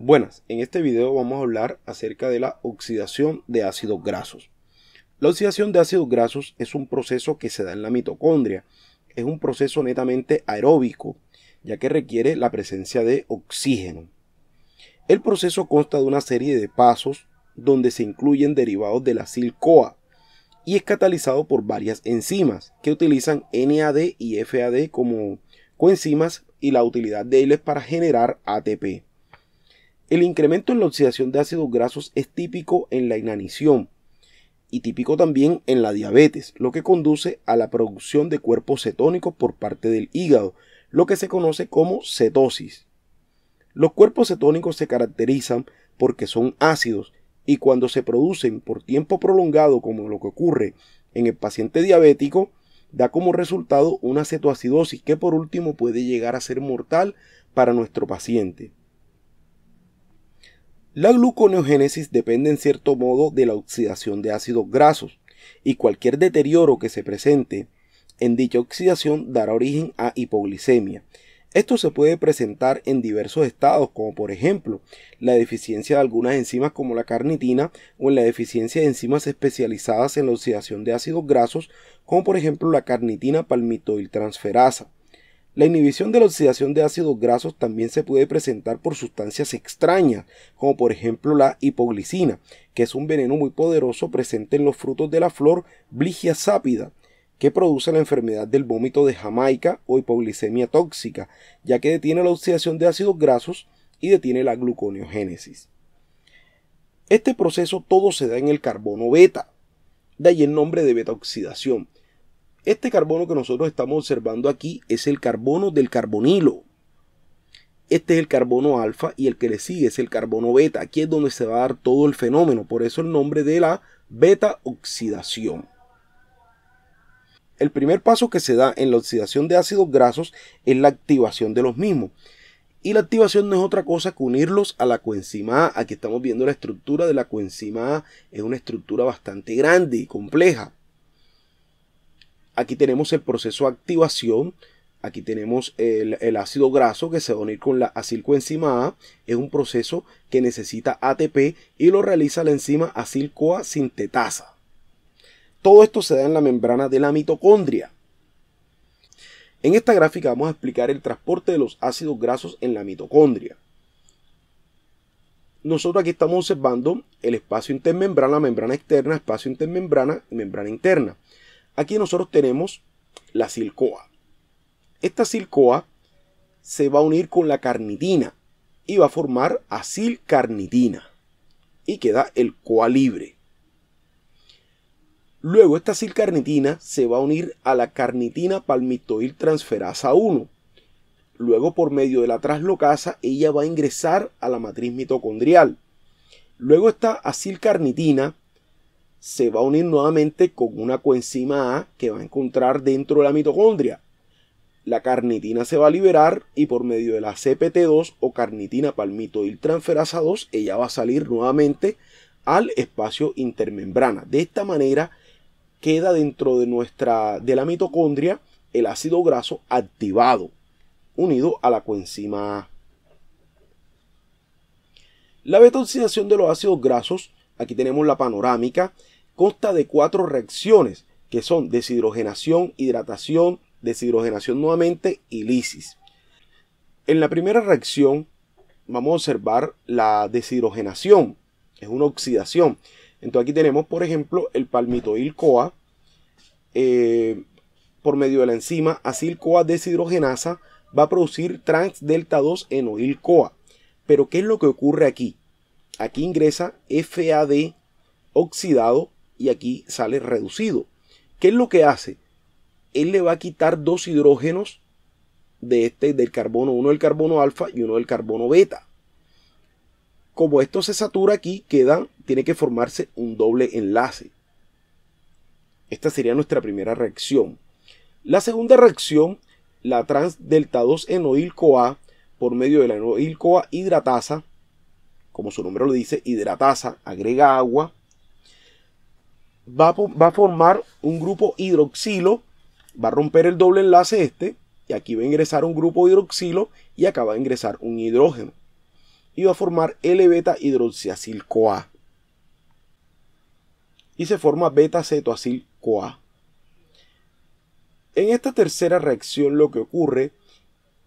Buenas, en este video vamos a hablar acerca de la oxidación de ácidos grasos. La oxidación de ácidos grasos es un proceso que se da en la mitocondria. Es un proceso netamente aeróbico, ya que requiere la presencia de oxígeno. El proceso consta de una serie de pasos donde se incluyen derivados de la silcoa y es catalizado por varias enzimas que utilizan NAD y FAD como coenzimas y la utilidad de ellos para generar ATP. El incremento en la oxidación de ácidos grasos es típico en la inanición y típico también en la diabetes, lo que conduce a la producción de cuerpos cetónicos por parte del hígado, lo que se conoce como cetosis. Los cuerpos cetónicos se caracterizan porque son ácidos y cuando se producen por tiempo prolongado como lo que ocurre en el paciente diabético, da como resultado una cetoacidosis que por último puede llegar a ser mortal para nuestro paciente. La gluconeogénesis depende en cierto modo de la oxidación de ácidos grasos y cualquier deterioro que se presente en dicha oxidación dará origen a hipoglicemia. Esto se puede presentar en diversos estados, como por ejemplo la deficiencia de algunas enzimas como la carnitina o en la deficiencia de enzimas especializadas en la oxidación de ácidos grasos, como por ejemplo la carnitina transferasa. La inhibición de la oxidación de ácidos grasos también se puede presentar por sustancias extrañas, como por ejemplo la hipoglicina, que es un veneno muy poderoso presente en los frutos de la flor Bligia sápida que produce la enfermedad del vómito de Jamaica o hipoglicemia tóxica, ya que detiene la oxidación de ácidos grasos y detiene la gluconeogénesis. Este proceso todo se da en el carbono beta, de ahí el nombre de beta oxidación, este carbono que nosotros estamos observando aquí es el carbono del carbonilo. Este es el carbono alfa y el que le sigue es el carbono beta. Aquí es donde se va a dar todo el fenómeno, por eso el nombre de la beta oxidación. El primer paso que se da en la oxidación de ácidos grasos es la activación de los mismos. Y la activación no es otra cosa que unirlos a la coenzima A. Aquí estamos viendo la estructura de la coenzima A. Es una estructura bastante grande y compleja. Aquí tenemos el proceso de activación. Aquí tenemos el, ácido graso que se va a unir con la acilcoenzima A. Es un proceso que necesita ATP y lo realiza la enzima acilcoa sintetasa. Todo esto se da en la membrana de la mitocondria. En esta gráfica vamos a explicar el transporte de los ácidos grasos en la mitocondria. Nosotros aquí estamos observando el espacio intermembrana, membrana externa, espacio intermembrana y membrana interna. Aquí nosotros tenemos la silcoa. Esta silcoa se va a unir con la carnitina y va a formar acilcarnitina y queda el coa libre. Luego esta acilcarnitina se va a unir a la carnitina palmitoil transferasa 1. Luego por medio de la traslocasa ella va a ingresar a la matriz mitocondrial. Luego esta acilcarnitina se va a unir nuevamente con una coenzima A que va a encontrar dentro de la mitocondria. La carnitina se va a liberar y por medio de la CPT2 o carnitina palmitoiltransferasa 2, ella va a salir nuevamente al espacio intermembrana. De esta manera queda dentro de nuestra de la mitocondria el ácido graso activado unido a la coenzima A. La beta oxidación de los ácidos grasos Aquí tenemos la panorámica. Consta de cuatro reacciones que son deshidrogenación, hidratación, deshidrogenación nuevamente y lisis. En la primera reacción vamos a observar la deshidrogenación. Es una oxidación. Entonces aquí tenemos, por ejemplo, el palmitoil CoA eh, por medio de la enzima acil CoA deshidrogenasa va a producir trans delta 2 enoil CoA. Pero ¿qué es lo que ocurre aquí? Aquí ingresa FAD oxidado y aquí sale reducido. ¿Qué es lo que hace? Él le va a quitar dos hidrógenos de este, del carbono, uno del carbono alfa y uno del carbono beta. Como esto se satura aquí, queda, tiene que formarse un doble enlace. Esta sería nuestra primera reacción. La segunda reacción, la trans delta 2 enoil CoA por medio de la enoil CoA hidratasa, como su nombre lo dice, hidratasa, agrega agua, va a, va a formar un grupo hidroxilo, va a romper el doble enlace este, y aquí va a ingresar un grupo hidroxilo y acá va a ingresar un hidrógeno. Y va a formar L-beta hidroxiacil CoA. Y se forma beta cetoacil CoA. En esta tercera reacción lo que ocurre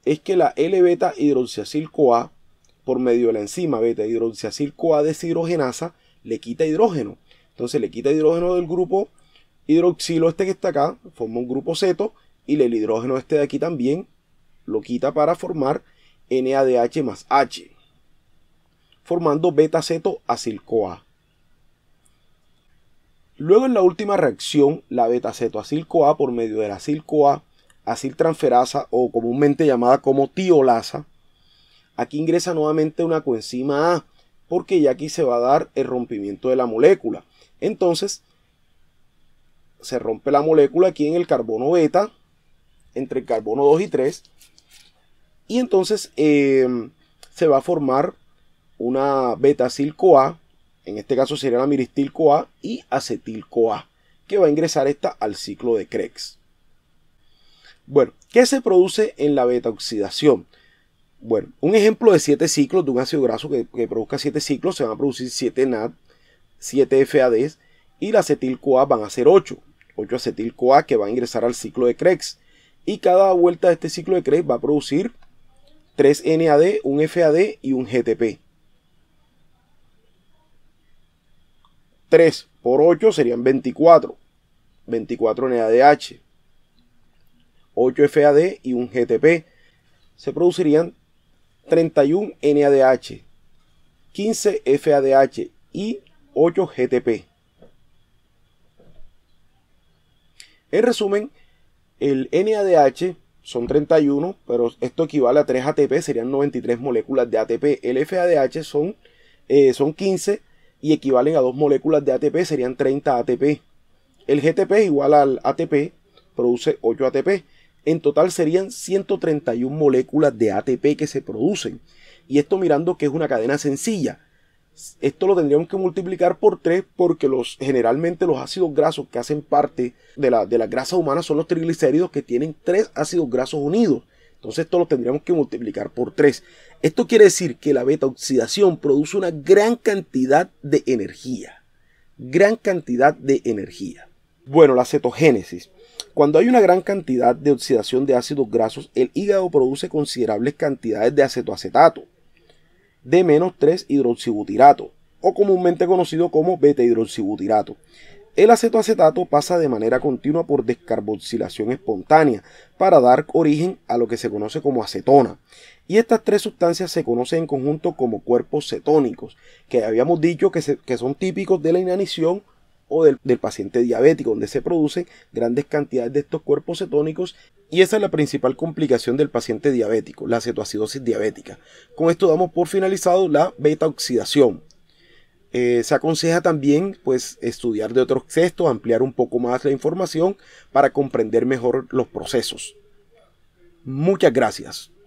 es que la L-beta hidroxiacil CoA por medio de la enzima beta hidroxiacil CoA deshidrogenasa, le quita hidrógeno. Entonces le quita hidrógeno del grupo hidroxilo este que está acá, forma un grupo ceto, y el hidrógeno este de aquí también lo quita para formar NADH más H, formando beta ceto acil-CoA. Luego en la última reacción, la beta ceto acil-CoA por medio de la acil-CoA, acil-transferasa o comúnmente llamada como tiolasa, Aquí ingresa nuevamente una coenzima A, porque ya aquí se va a dar el rompimiento de la molécula. Entonces, se rompe la molécula aquí en el carbono beta, entre el carbono 2 y 3, y entonces em, se va a formar una beta beta coa en este caso sería la miristil-CoA y acetil-CoA, que va a ingresar esta al ciclo de Krebs. Bueno, ¿qué se produce en la beta-oxidación? Bueno, un ejemplo de 7 ciclos de un ácido graso que, produzca 7 ciclos, se van a producir 7 NAD, 7 FADs y la acetil-CoA van a ser 8. 8 acetil-CoA que va a ingresar al ciclo de Krebs. Y cada vuelta de este ciclo de Krebs va a producir 3 NAD, un FAD y un GTP. 3 por 8 serían 24. 24 NADH, 8 FAD y un GTP. Se producirían 31 NADH, 15 FADH y 8 GTP. En resumen, el NADH son 31, pero esto equivale a 3 ATP, serían 93 moléculas de ATP. El FADH son, 15 eh, y equivalen a 2 moléculas de ATP, serían 30 ATP. El GTP igual al ATP, produce 8 ATP. En total serían 131 moléculas de ATP que se producen. Y esto mirando que es una cadena sencilla. Esto lo tendríamos que multiplicar por 3 porque los, generalmente los ácidos grasos que hacen parte de la, de la grasa humana son los triglicéridos que tienen 3 ácidos grasos unidos. Entonces esto lo tendríamos que multiplicar por 3. Esto quiere decir que la beta oxidación produce una gran cantidad de energía. Gran cantidad de energía. Bueno, la cetogénesis. Cuando hay una gran cantidad de oxidación de ácidos grasos, el hígado produce considerables cantidades de acetoacetato, de menos 3 hidroxibutirato, o comúnmente conocido como beta hidroxibutirato. El acetoacetato pasa de manera continua por descarboxilación espontánea para dar origen a lo que se conoce como acetona. Y estas tres sustancias se conocen en conjunto como cuerpos cetónicos, que habíamos dicho que, que son típicos de la inanición o del, paciente diabético, donde se producen grandes cantidades de estos cuerpos cetónicos y esa es la principal complicación del paciente diabético, la cetoacidosis diabética. Con esto damos por finalizado la beta oxidación. Eh, se aconseja también pues, estudiar de otros textos, ampliar un poco más la información para comprender mejor los procesos. Muchas gracias.